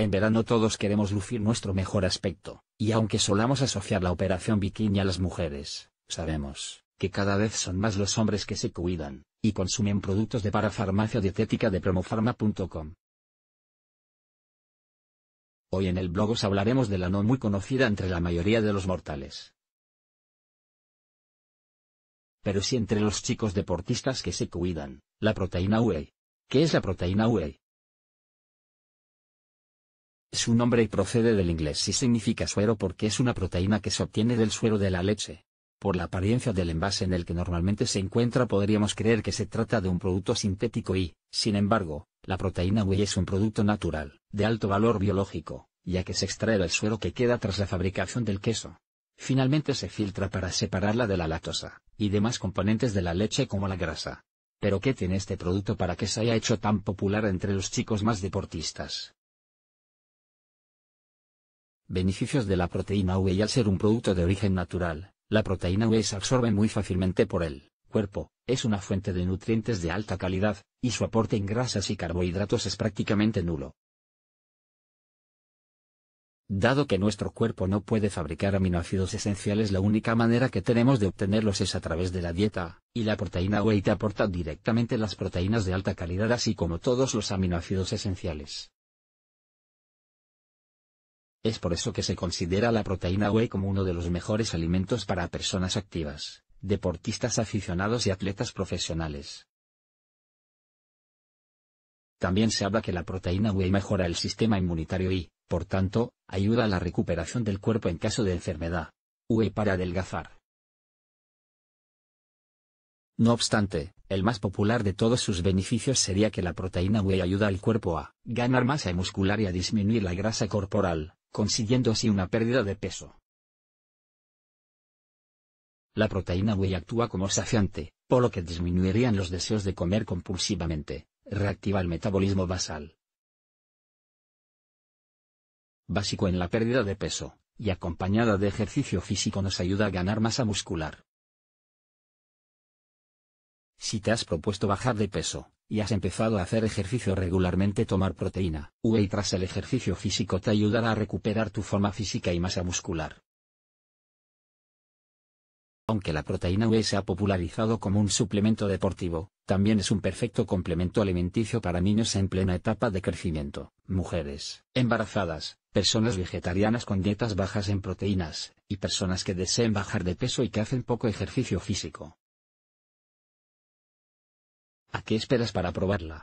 En verano todos queremos lucir nuestro mejor aspecto, y aunque solamos asociar la operación bikini a las mujeres, sabemos que cada vez son más los hombres que se cuidan, y consumen productos de parafarmacia dietética de promofarma.com. Hoy en el blog os hablaremos de la no muy conocida entre la mayoría de los mortales. Pero sí entre los chicos deportistas que se cuidan, la proteína whey. ¿Qué es la proteína whey? Su nombre procede del inglés y significa suero porque es una proteína que se obtiene del suero de la leche. Por la apariencia del envase en el que normalmente se encuentra podríamos creer que se trata de un producto sintético y, sin embargo, la proteína whey es un producto natural, de alto valor biológico, ya que se extrae del suero que queda tras la fabricación del queso. Finalmente se filtra para separarla de la lactosa, y demás componentes de la leche como la grasa. Pero ¿qué tiene este producto para que se haya hecho tan popular entre los chicos más deportistas? Beneficios de la proteína V al ser un producto de origen natural, la proteína V se absorbe muy fácilmente por el cuerpo, es una fuente de nutrientes de alta calidad, y su aporte en grasas y carbohidratos es prácticamente nulo. Dado que nuestro cuerpo no puede fabricar aminoácidos esenciales, la única manera que tenemos de obtenerlos es a través de la dieta, y la proteína whey te aporta directamente las proteínas de alta calidad así como todos los aminoácidos esenciales. Es por eso que se considera la proteína whey como uno de los mejores alimentos para personas activas, deportistas aficionados y atletas profesionales. También se habla que la proteína whey mejora el sistema inmunitario y, por tanto, ayuda a la recuperación del cuerpo en caso de enfermedad. Whey para adelgazar. No obstante, el más popular de todos sus beneficios sería que la proteína whey ayuda al cuerpo a ganar masa muscular y a disminuir la grasa corporal, consiguiendo así una pérdida de peso. La proteína whey actúa como saciante, por lo que disminuirían los deseos de comer compulsivamente, reactiva el metabolismo basal. Básico en la pérdida de peso, y acompañada de ejercicio físico nos ayuda a ganar masa muscular. Si te has propuesto bajar de peso, y has empezado a hacer ejercicio regularmente tomar proteína. Whey tras el ejercicio físico te ayudará a recuperar tu forma física y masa muscular. Aunque la proteína whey se ha popularizado como un suplemento deportivo, también es un perfecto complemento alimenticio para niños en plena etapa de crecimiento, mujeres, embarazadas, personas vegetarianas con dietas bajas en proteínas, y personas que deseen bajar de peso y que hacen poco ejercicio físico. ¿A qué esperas para probarla?